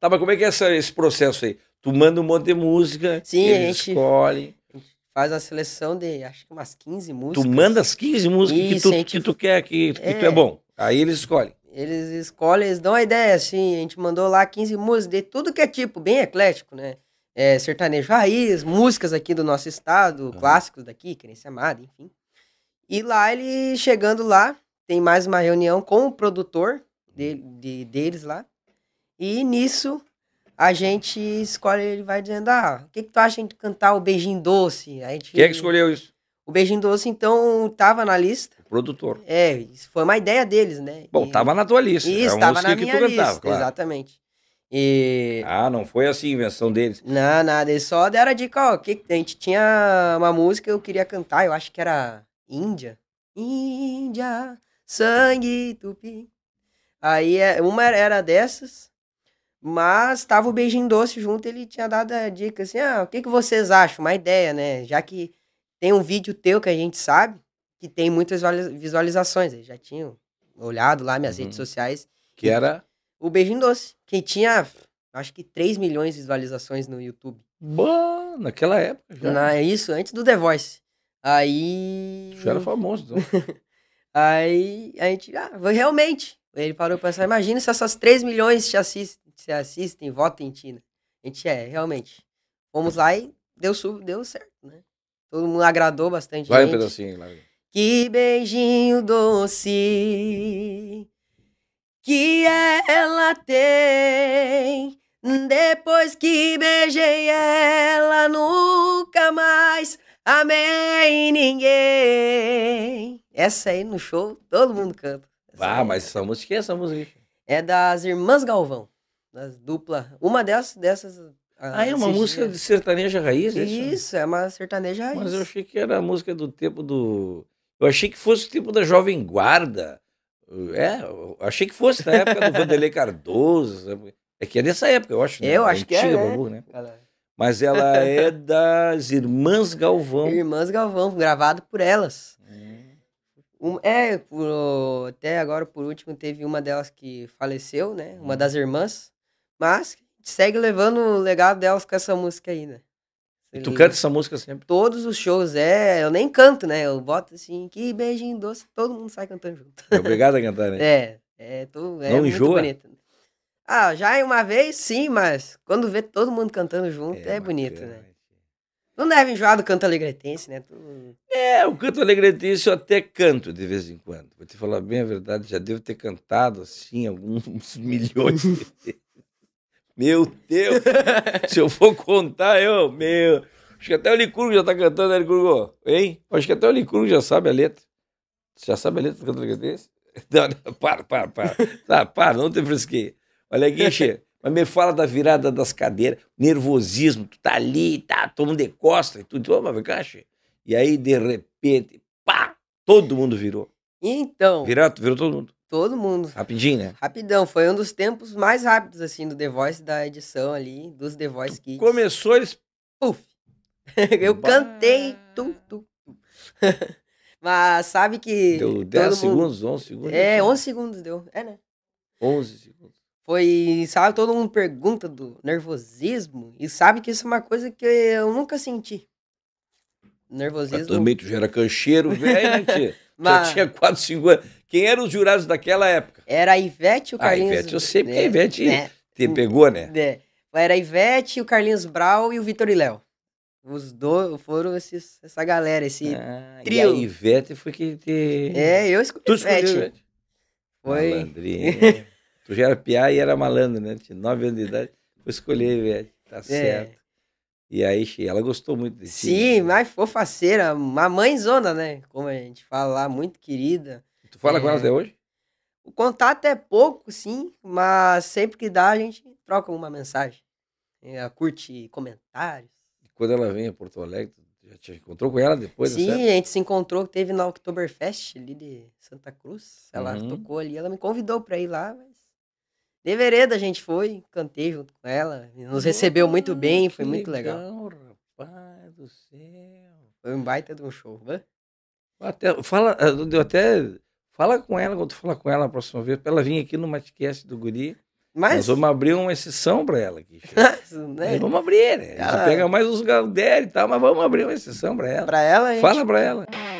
Tá, mas como é que é essa, esse processo aí? Tu manda um monte de música, Sim, a gente escolhe. A gente faz a seleção de acho que umas 15 músicas. Tu manda as 15 músicas Isso, que, tu, gente... que tu quer, que, que é. tu é bom. Aí eles escolhem. Eles escolhem, eles dão a ideia, assim. A gente mandou lá 15 músicas de tudo que é tipo, bem eclético, né? É, sertanejo raiz, músicas aqui do nosso estado, clássicos daqui, Querência Amada, enfim. E lá ele, chegando lá, tem mais uma reunião com o produtor de, de, deles lá. E nisso a gente escolhe, ele vai dizendo, ah, o que, que tu acha de cantar o Beijinho Doce? A gente, Quem é que escolheu isso? O Beijinho Doce, então, estava na lista. O produtor. É, isso foi uma ideia deles, né? Bom, estava na tua lista. Isso, estava na minha lista, cantava, claro. exatamente. E... Ah, não foi assim a invenção deles. Não, nada, eles só deram a dica, ó, que a gente tinha uma música que eu queria cantar, eu acho que era Índia. Índia, sangue tupi. Aí é, uma era dessas, mas tava o beijinho doce junto, ele tinha dado a dica assim: ah, o que, que vocês acham? Uma ideia, né? Já que tem um vídeo teu que a gente sabe, que tem muitas visualizações. Eles já tinham olhado lá minhas uhum. redes sociais. Que era? O Beijinho Doce, que tinha, acho que 3 milhões de visualizações no YouTube. Boa, naquela época já. Na, né? isso, antes do The Voice. Aí. Já era famoso, então. Aí a gente, ah, realmente. Ele parou pra pensar, imagina se essas 3 milhões te assistem se assistem, vota em ti, né? A gente é, realmente. Fomos lá e deu, deu certo, né? Todo mundo agradou bastante. Vai gente. um pedacinho, lá. Que beijinho doce que ela tem. Depois que beijei ela, nunca mais amei ninguém. Essa aí no show, todo mundo canta. ah, mas é essa música é essa música? É das Irmãs Galvão as dupla. Uma dessas. dessas ah, ah, é uma música dias. de sertaneja raiz? É isso, isso, é uma sertaneja raiz. Mas eu achei que era a música do tempo do. Eu achei que fosse o tempo da Jovem Guarda. É, achei que fosse na época do Vanderlei Cardoso. É que é dessa época, eu acho. Né? Eu acho Antiga, que é. Né? Babu, né? É. Mas ela é das Irmãs Galvão. Irmãs Galvão, gravado por elas. Hum. é, por, até agora, por último, teve uma delas que faleceu, né? Uma hum. das irmãs. Mas segue levando o legado delas com essa música aí, né? E tu canta essa música sempre? Todos os shows, é. Eu nem canto, né? Eu boto assim, que beijinho doce, todo mundo sai cantando junto. É obrigado a cantar, né? É, é, tô, é Não muito enjoa? bonito. Né? Ah, já uma vez sim, mas quando vê todo mundo cantando junto, é, é bonito, né? Não deve enjoar do canto alegretense, né? Tu... É, o canto alegretense eu até canto de vez em quando. Vou te falar bem a verdade, já devo ter cantado assim alguns milhões de vezes. Meu Deus! se eu for contar, eu, meu. Acho que até o Licurgo já tá cantando, né, Licurgo? Hein? Acho que até o Licurgo já sabe a letra. Você já sabe a letra do cantor que desse? Não, não, para, para, para. Tá, para, não te que. Olha aqui, Che. Mas me fala da virada das cadeiras, nervosismo, tu tá ali, tá, todo mundo de costa e tudo. Ô, mas cá, E aí, de repente, pá, todo mundo virou. Então. Virou, virou todo mundo. Todo mundo. Rapidinho, né? Rapidão. Foi um dos tempos mais rápidos, assim, do The Voice, da edição ali, dos The Voice Kids. Começou eles. Puf! eu bah. cantei. Tu, Mas sabe que. Deu 10 mundo... segundos, 11 segundos. É, 11 né? segundos deu. É, né? 11 segundos. Foi, sabe, todo mundo pergunta do nervosismo e sabe que isso é uma coisa que eu nunca senti. Nervosismo. Mas também tu já era cancheiro, velho, Mas... Já tinha 4, segundos. Quem eram os jurados daquela época? Era a Ivete e o ah, Carlinhos. A Ivete, eu sei, porque a né, Ivete né? te pegou, né? É. Era a Ivete, o Carlinhos Brau e o Vitor e Léo. Os dois foram esses, essa galera, esse ah, trio. E a Ivete foi que te... É, eu escolhi tu escolheu, Ivete. Ivete. Foi. Malandrinha. tu já era piá e era malandro, né? Tinha nove anos de idade. Vou escolher a Ivete, tá é. certo. E aí, ela gostou muito desse Sim, né? mas fofaceira, uma mãezona, né? Como a gente fala lá, muito querida. Tu fala é... com ela até hoje? O contato é pouco, sim, mas sempre que dá, a gente troca uma mensagem. É, curte comentários. E quando ela vem a Porto Alegre, já te encontrou com ela depois? Sim, a gente se encontrou, teve na Oktoberfest ali de Santa Cruz. Ela uhum. tocou ali, ela me convidou para ir lá, mas de vereda a gente foi, cantei junto com ela, nos recebeu muito bem, foi que muito legal. legal. rapaz do céu. Foi um baita de um show, né? Até, fala, eh, eu até Fala com ela quando falar com ela a próxima vez, pra ela vir aqui no Matcast do Guri. Mas... Nós vamos abrir uma exceção para ela aqui. né? Vamos abrir, né? Ela... A gente pega mais os galderes e tal, mas vamos abrir uma exceção para ela. Para ela, hein? Fala para ela.